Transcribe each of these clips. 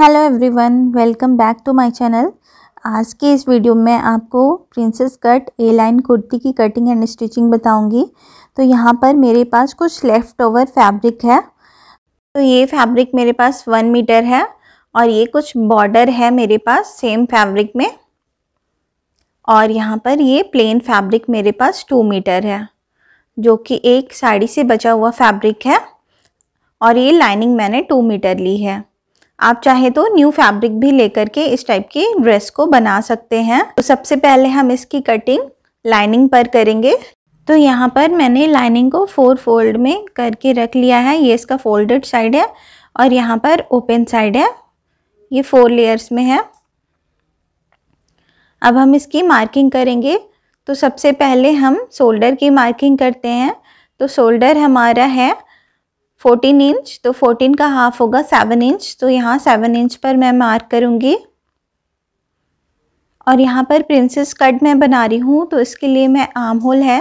hello everyone welcome back to my channel आज के इस वीडियो में आपको princess cut A line kurti की कटिंग एंड स्टिचिंग बताऊंगी तो यहाँ पर मेरे पास कुछ लेफ़्ट ओवर फैब्रिक है तो ये फैब्रिक मेरे पास वन मीटर है और ये कुछ बॉर्डर है मेरे पास सेम फैब्रिक में और यहाँ पर ये प्लेन फैब्रिक मेरे पास टू मीटर है जो कि एक साड़ी से बचा हुआ फैब्रिक है और ये लाइनिंग मैंने टू मीटर ली है आप चाहे तो न्यू फैब्रिक भी लेकर के इस टाइप की ड्रेस को बना सकते हैं तो सबसे पहले हम इसकी कटिंग लाइनिंग पर करेंगे तो यहाँ पर मैंने लाइनिंग को फोर फोल्ड में करके रख लिया है ये इसका फोल्डेड साइड है और यहाँ पर ओपन साइड है ये फोर लेयर्स में है अब हम इसकी मार्किंग करेंगे तो सबसे पहले हम शोल्डर की मार्किंग करते हैं तो शोल्डर हमारा है 14 इंच तो 14 का हाफ होगा 7 इंच तो यहाँ 7 इंच पर मैं मार्क करूँगी और यहाँ पर प्रिंसेस कट मैं बना रही हूँ तो इसके लिए मैं आर्म होल है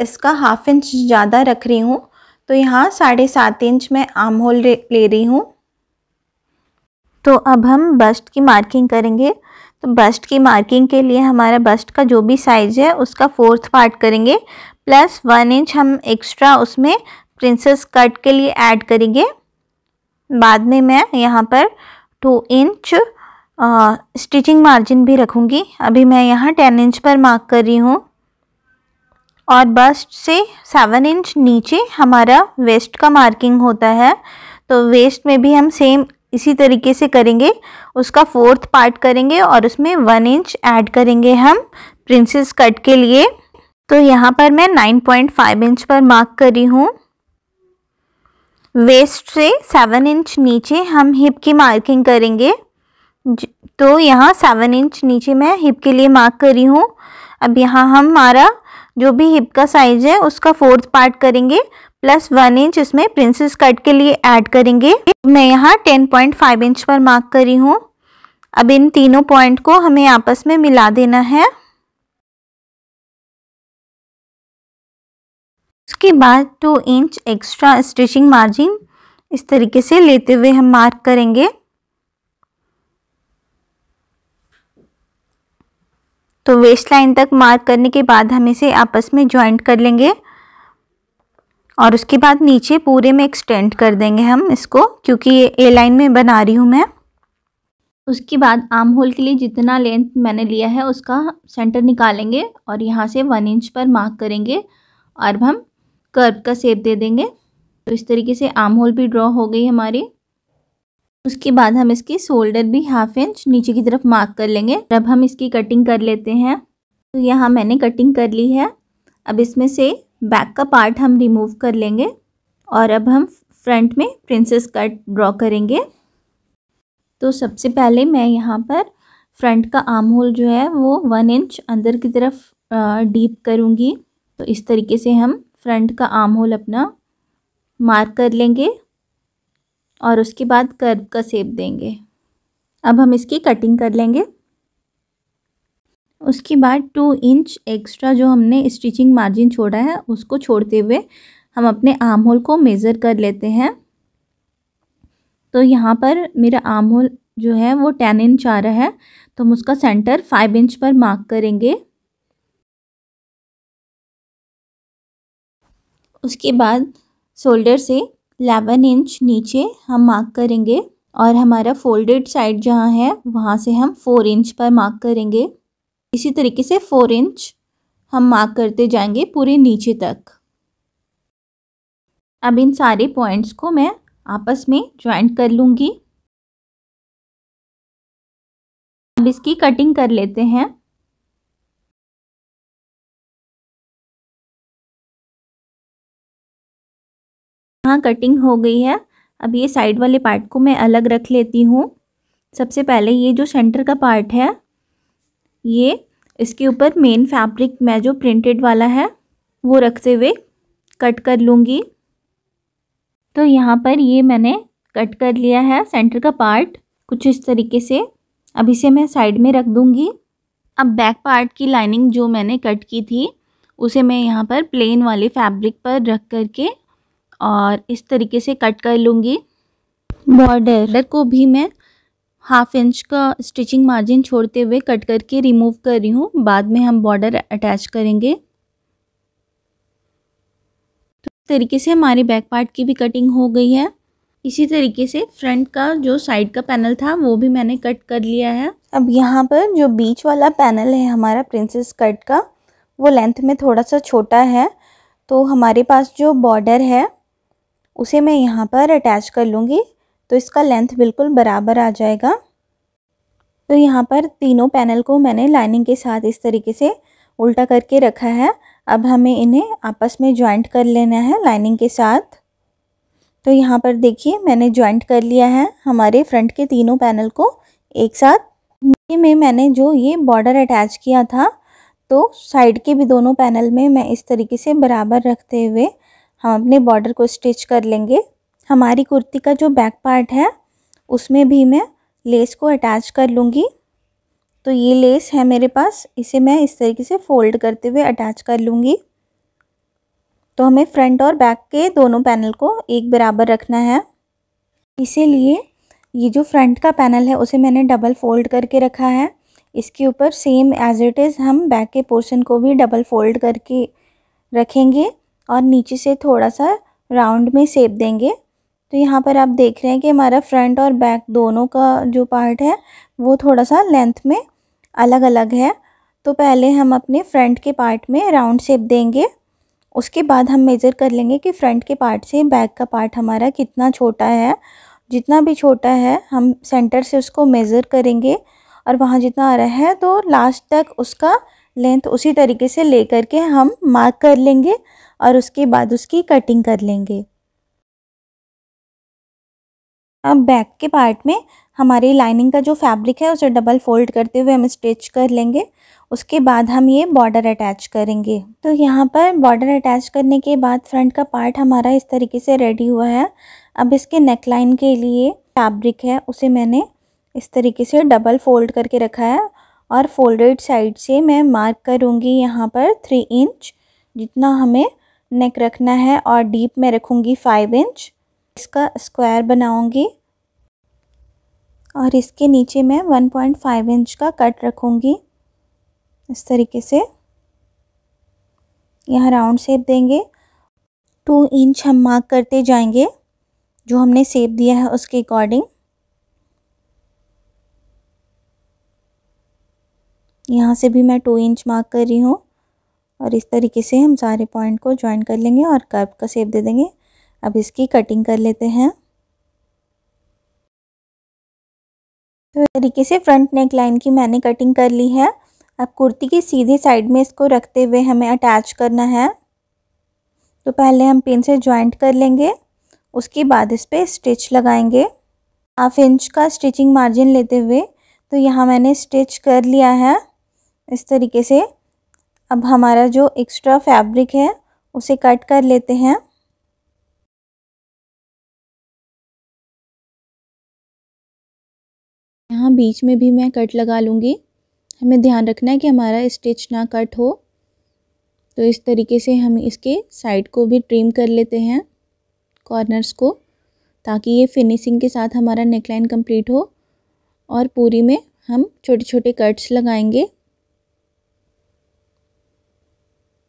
इसका हाफ इंच ज़्यादा रख रही हूँ तो यहाँ साढ़े सात इंच मैं आर्म होल ले रही हूँ तो अब हम बस्ट की मार्किंग करेंगे तो बस्ट की मार्किंग के लिए हमारा बस्ट का जो भी साइज़ है उसका फोर्थ पार्ट करेंगे प्लस वन इंच हम एक्स्ट्रा उसमें प्रिंसेस कट के लिए ऐड करेंगे बाद में मैं यहाँ पर टू इंच स्टिचिंग मार्जिन भी रखूँगी अभी मैं यहाँ टेन इंच पर मार्क कर रही हूँ और बस्ट से सेवन इंच नीचे हमारा वेस्ट का मार्किंग होता है तो वेस्ट में भी हम सेम इसी तरीके से करेंगे उसका फोर्थ पार्ट करेंगे और उसमें वन इंच ऐड करेंगे हम प्रिंसेस कट के लिए तो यहाँ पर मैं 9.5 इंच पर मार्क कर रही हूँ वेस्ट से सेवन इंच नीचे हम हिप की मार्किंग करेंगे तो यहाँ सेवन इंच नीचे मैं हिप के लिए मार्क करी हूँ अब यहाँ हम हमारा जो भी हिप का साइज है उसका फोर्थ पार्ट करेंगे प्लस वन इंच इसमें प्रिंसेस कट के लिए ऐड करेंगे मैं यहाँ टेन पॉइंट फाइव इंच पर मार्क करी हूँ अब इन तीनों पॉइंट को हमें आपस में मिला देना है उसके बाद two inch extra stitching margin इस तरीके से लेते हुए हम मार्क करेंगे तो वेस्ट लाइन तक मार्क करने के बाद हम इसे आपस में ज्वाइंट कर लेंगे और उसके बाद नीचे पूरे में एक्सटेंड कर देंगे हम इसको क्योंकि ये ए लाइन में बना रही हूँ मैं उसके बाद आर्म होल के लिए जितना लेंथ मैंने लिया है उसका सेंटर निकालेंगे और यहाँ से वन इंच पर मार्क करेंगे और अब हम कर्व का सेप दे देंगे तो इस तरीके से आर्म होल भी ड्रॉ हो गई हमारी उसके बाद हम इसकी शोल्डर भी हाफ इंच नीचे की तरफ मार्क कर लेंगे तब हम इसकी कटिंग कर लेते हैं तो यहाँ मैंने कटिंग कर ली है अब इसमें से बैक का पार्ट हम रिमूव कर लेंगे और अब हम फ्रंट में प्रिंसेस कट ड्रॉ करेंगे तो सबसे पहले मैं यहाँ पर फ्रंट का आर्म होल जो है वो वन इंच अंदर की तरफ डीप करूँगी तो इस तरीके से हम फ्रंट का आर्म होल अपना मार्क कर लेंगे और उसके बाद कर्व का सेप देंगे अब हम इसकी कटिंग कर लेंगे उसके बाद टू इंच एक्स्ट्रा जो हमने स्टिचिंग मार्जिन छोड़ा है उसको छोड़ते हुए हम अपने आर्म होल को मेज़र कर लेते हैं तो यहाँ पर मेरा आर्म होल जो है वो टेन इंच आ रहा है तो हम उसका सेंटर फाइव इंच पर मार्क करेंगे उसके बाद शोल्डर से एलेवन इंच नीचे हम मार्क करेंगे और हमारा फोल्डेड साइड जहाँ है वहाँ से हम फोर इंच पर मार्क करेंगे इसी तरीके से फोर इंच हम मार्क करते जाएंगे पूरे नीचे तक अब इन सारे पॉइंट्स को मैं आपस में ज्वाइंट कर लूँगी अब इसकी कटिंग कर लेते हैं हाँ कटिंग हो गई है अब ये साइड वाले पार्ट को मैं अलग रख लेती हूँ सबसे पहले ये जो सेंटर का पार्ट है ये इसके ऊपर मेन फैब्रिक मैं जो प्रिंटेड वाला है वो रखते हुए कट कर लूँगी तो यहाँ पर ये मैंने कट कर लिया है सेंटर का पार्ट कुछ इस तरीके से अब इसे मैं साइड में रख दूँगी अब बैक पार्ट की लाइनिंग जो मैंने कट की थी उसे मैं यहाँ पर प्लेन वाले फैब्रिक पर रख करके और इस तरीके से कट कर लूँगी बॉर्डर को भी मैं हाफ इंच का स्टिचिंग मार्जिन छोड़ते हुए कट करके रिमूव कर रही हूँ बाद में हम बॉर्डर अटैच करेंगे तो इस तरीके से हमारे बैक पार्ट की भी कटिंग हो गई है इसी तरीके से फ्रंट का जो साइड का पैनल था वो भी मैंने कट कर लिया है अब यहाँ पर जो बीच वाला पैनल है हमारा प्रिंसेस कट का वो लेंथ में थोड़ा सा छोटा है तो हमारे पास जो बॉर्डर है उसे मैं यहाँ पर अटैच कर लूँगी तो इसका लेंथ बिल्कुल बराबर आ जाएगा तो यहाँ पर तीनों पैनल को मैंने लाइनिंग के साथ इस तरीके से उल्टा करके रखा है अब हमें इन्हें आपस में ज्वाइंट कर लेना है लाइनिंग के साथ तो यहाँ पर देखिए मैंने ज्वाइंट कर लिया है हमारे फ्रंट के तीनों पैनल को एक साथ नीचे में मैंने जो ये बॉर्डर अटैच किया था तो साइड के भी दोनों पैनल में मैं इस तरीके से बराबर रखते हुए हम अपने बॉर्डर को स्टिच कर लेंगे हमारी कुर्ती का जो बैक पार्ट है उसमें भी मैं लेस को अटैच कर लूँगी तो ये लेस है मेरे पास इसे मैं इस तरीके से फोल्ड करते हुए अटैच कर लूँगी तो हमें फ्रंट और बैक के दोनों पैनल को एक बराबर रखना है इसीलिए ये जो फ्रंट का पैनल है उसे मैंने डबल फोल्ड करके रखा है इसके ऊपर सेम एज इट इज़ हम बैक के पोर्शन को भी डबल फोल्ड करके रखेंगे और नीचे से थोड़ा सा राउंड में सेप देंगे तो यहाँ पर आप देख रहे हैं कि हमारा फ्रंट और बैक दोनों का जो पार्ट है वो थोड़ा सा लेंथ में अलग अलग है तो पहले हम अपने फ्रंट के पार्ट में राउंड शेप देंगे उसके बाद हम मेज़र कर लेंगे कि फ्रंट के पार्ट से बैक का पार्ट हमारा कितना छोटा है जितना भी छोटा है हम सेंटर से उसको मेज़र करेंगे और वहाँ जितना आ रहा है तो लास्ट तक उसका लेंथ उसी तरीके से ले करके हम मार्क कर लेंगे और उसके बाद उसकी कटिंग कर लेंगे अब बैक के पार्ट में हमारे लाइनिंग का जो फैब्रिक है उसे डबल फोल्ड करते हुए हम स्टिच कर लेंगे उसके बाद हम ये बॉर्डर अटैच करेंगे तो यहाँ पर बॉर्डर अटैच करने के बाद फ्रंट का पार्ट हमारा इस तरीके से रेडी हुआ है अब इसके नेक लाइन के लिए फैब्रिक है उसे मैंने इस तरीके से डबल फोल्ड करके रखा है और फोल्डेड साइड से मैं मार्क करूँगी यहाँ पर थ्री इंच जितना हमें नेक रखना है और डीप में रखूँगी फाइव इंच इसका स्क्वायर बनाऊँगी और इसके नीचे मैं वन पॉइंट फाइव इंच का कट रखूँगी इस तरीके से यहाँ राउंड शेप देंगे टू इंच हम मार्क करते जाएंगे जो हमने सेप दिया है उसके अकॉर्डिंग यहाँ से भी मैं टू इंच मार्क कर रही हूँ और इस तरीके से हम सारे पॉइंट को ज्वाइन कर लेंगे और कर्व का सेप दे देंगे अब इसकी कटिंग कर लेते हैं तो इस तरीके से फ्रंट नेक लाइन की मैंने कटिंग कर ली है अब कुर्ती की सीधे साइड में इसको रखते हुए हमें अटैच करना है तो पहले हम पिन से ज्वाइंट कर लेंगे उसके बाद इस पर स्टिच लगाएंगे हाफ इंच का स्टिचिंग मार्जिन लेते हुए तो यहाँ मैंने स्टिच कर लिया है इस तरीके से अब हमारा जो एक्स्ट्रा फैब्रिक है उसे कट कर लेते हैं यहाँ बीच में भी मैं कट लगा लूँगी हमें ध्यान रखना है कि हमारा स्टिच ना कट हो तो इस तरीके से हम इसके साइड को भी ट्रिम कर लेते हैं कॉर्नर्स को ताकि ये फिनिशिंग के साथ हमारा नेकलाइन कंप्लीट हो और पूरी में हम छोटे छोटे कट्स लगाएंगे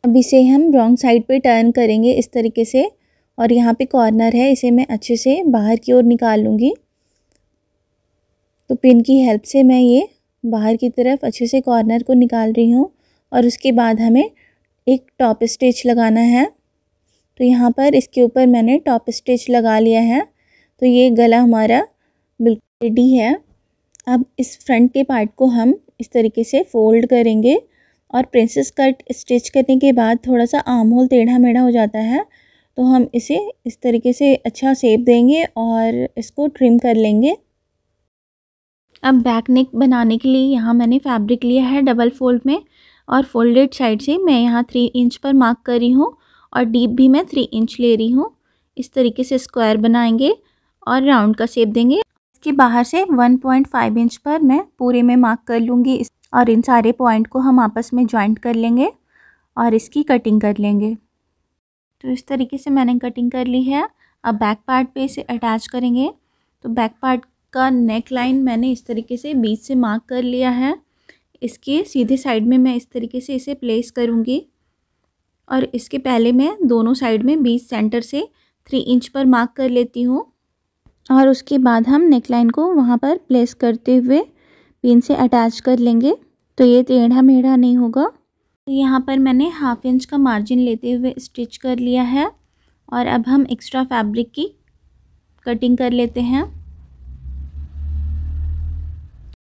अब इसे हम रॉन्ग साइड पे टर्न करेंगे इस तरीके से और यहाँ पे कॉर्नर है इसे मैं अच्छे से बाहर की ओर निकाल लूँगी तो पिन की हेल्प से मैं ये बाहर की तरफ अच्छे से कॉर्नर को निकाल रही हूँ और उसके बाद हमें एक टॉप स्टिच लगाना है तो यहाँ पर इसके ऊपर मैंने टॉप स्टिच लगा लिया है तो ये गला हमारा बिल्कुल रेडी है अब इस फ्रंट के पार्ट को हम इस तरीके से फोल्ड करेंगे और प्रिंसेस कट स्टिच करने के बाद थोड़ा सा आम होल टेढ़ा मेढ़ा हो जाता है तो हम इसे इस तरीके से अच्छा सेप देंगे और इसको ट्रिम कर लेंगे अब बैक नेक बनाने के लिए यहाँ मैंने फैब्रिक लिया है डबल फोल्ड में और फोल्डेड साइड से मैं यहाँ थ्री इंच पर मार्क कर रही हूँ और डीप भी मैं थ्री इंच ले रही हूँ इस तरीके से स्क्वायर बनाएंगे और राउंड का सेप देंगे इसके बाहर से 1.5 इंच पर मैं पूरे में मार्क कर लूँगी इस और इन सारे पॉइंट को हम आपस में जॉइंट कर लेंगे और इसकी कटिंग कर लेंगे तो इस तरीके से मैंने कटिंग कर ली है अब बैक पार्ट पे इसे अटैच करेंगे तो बैक पार्ट का नेक लाइन मैंने इस तरीके से बीच से मार्क कर लिया है इसके सीधे साइड में मैं इस तरीके से इसे प्लेस करूँगी और इसके पहले मैं दोनों साइड में बीच सेंटर से थ्री इंच पर मार्क कर लेती हूँ और उसके बाद हम नेक लाइन को वहाँ पर प्लेस करते हुए पिन से अटैच कर लेंगे तो ये टेढ़ा मेढ़ा नहीं होगा तो यहाँ पर मैंने हाफ इंच का मार्जिन लेते हुए स्टिच कर लिया है और अब हम एक्स्ट्रा फैब्रिक की कटिंग कर लेते हैं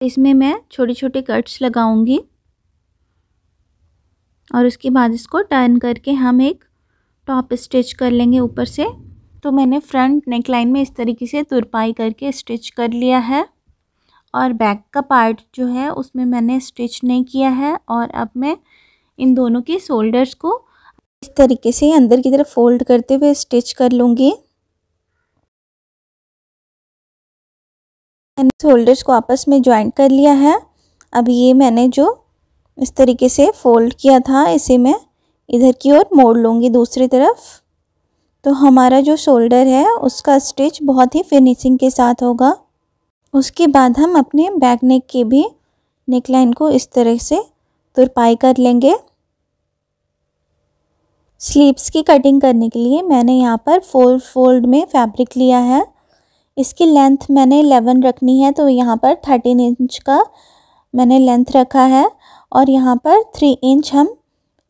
इसमें मैं छोटे छोटे कट्स लगाऊंगी और उसके बाद इसको टर्न करके हम एक टॉप स्टिच कर लेंगे ऊपर से तो मैंने फ्रंट नेकलाइन में इस तरीके से तुरपाई करके स्टिच कर लिया है और बैक का पार्ट जो है उसमें मैंने स्टिच नहीं किया है और अब मैं इन दोनों के शोल्डर्स को इस तरीके से अंदर की तरफ फोल्ड करते हुए स्टिच कर लूँगी मैंने शोल्डर्स को आपस में ज्वाइंट कर लिया है अब ये मैंने जो इस तरीके से फोल्ड किया था इसे मैं इधर की ओर मोड़ लूँगी दूसरी तरफ तो हमारा जो शोल्डर है उसका स्टिच बहुत ही फिनिशिंग के साथ होगा उसके बाद हम अपने बैक नेक के भी नेक लाइन को इस तरह से तुरपाई कर लेंगे स्लीव्स की कटिंग करने के लिए मैंने यहाँ पर फोर फोल्ड में फैब्रिक लिया है इसकी लेंथ मैंने एलेवन रखनी है तो यहाँ पर थर्टीन इंच का मैंने लेंथ रखा है और यहाँ पर थ्री इंच हम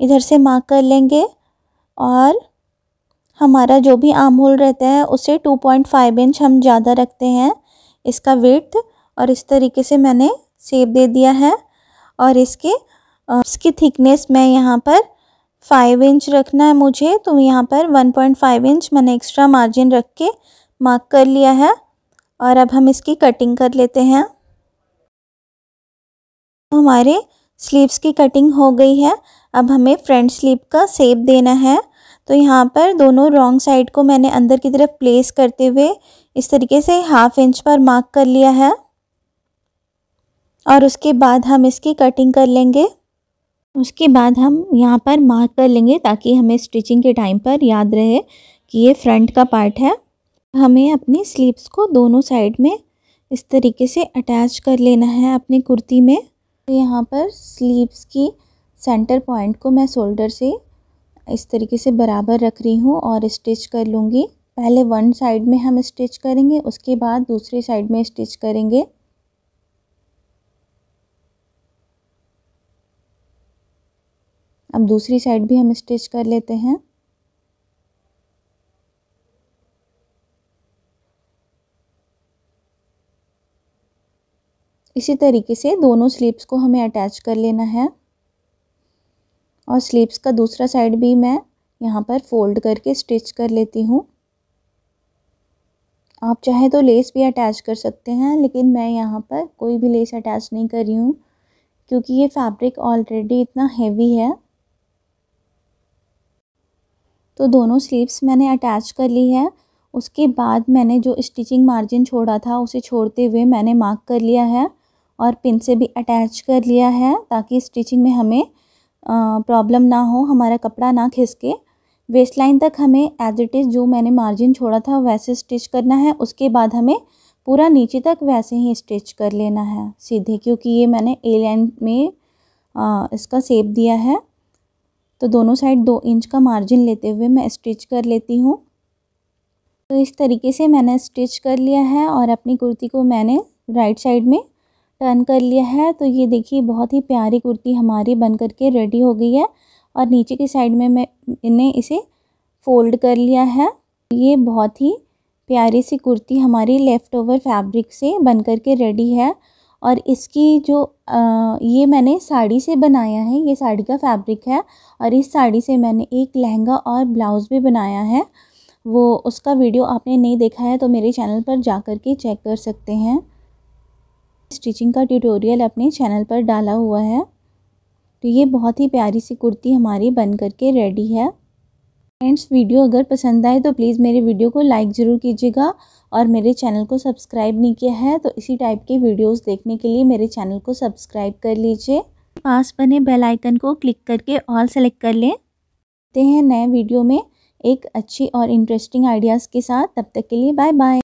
इधर से मार्क कर लेंगे और हमारा जो भी आम होल रहता है उसे टू पॉइंट फाइव इंच हम ज़्यादा रखते हैं इसका वेट और इस तरीके से मैंने सेब दे दिया है और इसके इसकी थिकनेस मैं यहाँ पर फाइव इंच रखना है मुझे तो यहाँ पर वन पॉइंट फाइव इंच मैंने एक्स्ट्रा मार्जिन रख के मार्क कर लिया है और अब हम इसकी कटिंग कर लेते हैं तो हमारे स्लीव्स की कटिंग हो गई है अब हमें फ्रंट स्लीव का सेप देना है तो यहाँ पर दोनों रॉन्ग साइड को मैंने अंदर की तरफ प्लेस करते हुए इस तरीके से हाफ इंच पर मार्क कर लिया है और उसके बाद हम इसकी कटिंग कर लेंगे उसके बाद हम यहाँ पर मार्क कर लेंगे ताकि हमें स्टिचिंग के टाइम पर याद रहे कि ये फ्रंट का पार्ट है हमें अपनी स्लीव्स को दोनों साइड में इस तरीके से अटैच कर लेना है अपनी कुर्ती में तो यहाँ पर स्लीव्स की सेंटर पॉइंट को मैं शोल्डर से इस तरीके से बराबर रख रही हूँ और स्टिच कर लूँगी पहले वन साइड में हम स्टिच करेंगे उसके बाद दूसरी साइड में स्टिच करेंगे अब दूसरी साइड भी हम स्टिच कर लेते हैं इसी तरीके से दोनों स्लीप्स को हमें अटैच कर लेना है और स्लीव्स का दूसरा साइड भी मैं यहाँ पर फोल्ड करके स्टिच कर लेती हूँ आप चाहे तो लेस भी अटैच कर सकते हैं लेकिन मैं यहाँ पर कोई भी लेस अटैच नहीं कर रही हूँ क्योंकि ये फैब्रिक ऑलरेडी इतना हेवी है तो दोनों स्लीव्स मैंने अटैच कर ली है उसके बाद मैंने जो स्टिचिंग मार्जिन छोड़ा था उसे छोड़ते हुए मैंने मार्क कर लिया है और पिन से भी अटैच कर लिया है ताकि स्टिचिंग में हमें प्रॉब्लम ना हो हमारा कपड़ा ना खिसके वेस्ट लाइन तक हमें एज इट इज़ जो मैंने मार्जिन छोड़ा था वैसे स्टिच करना है उसके बाद हमें पूरा नीचे तक वैसे ही स्टिच कर लेना है सीधे क्योंकि ये मैंने ए लाइन में आ, इसका सेप दिया है तो दोनों साइड दो इंच का मार्जिन लेते हुए मैं स्टिच कर लेती हूँ तो इस तरीके से मैंने स्टिच कर लिया है और अपनी कुर्ती को मैंने राइट साइड में टर्न कर लिया है तो ये देखिए बहुत ही प्यारी कुर्ती हमारी बन कर के रेडी हो गई है और नीचे की साइड में मैं इन्हें इसे फोल्ड कर लिया है ये बहुत ही प्यारी सी कुर्ती हमारी लेफ़्ट ओवर फैब्रिक से बन कर के रेडी है और इसकी जो आ, ये मैंने साड़ी से बनाया है ये साड़ी का फैब्रिक है और इस साड़ी से मैंने एक लहंगा और ब्लाउज़ भी बनाया है वो उसका वीडियो आपने नहीं देखा है तो मेरे चैनल पर जा कर के चेक कर सकते हैं स्टिचिंग का ट्यूटोरियल अपने चैनल पर डाला हुआ है तो ये बहुत ही प्यारी सी कुर्ती हमारी बन करके रेडी है फ्रेंड्स वीडियो अगर पसंद आए तो प्लीज़ मेरे वीडियो को लाइक ज़रूर कीजिएगा और मेरे चैनल को सब्सक्राइब नहीं किया है तो इसी टाइप के वीडियोस देखने के लिए मेरे चैनल को सब्सक्राइब कर लीजिए पास बने बेल आइकन को क्लिक करके ऑल सेलेक्ट कर लें हैं नए वीडियो में एक अच्छी और इंटरेस्टिंग आइडियाज़ के साथ तब तक के लिए बाय बाय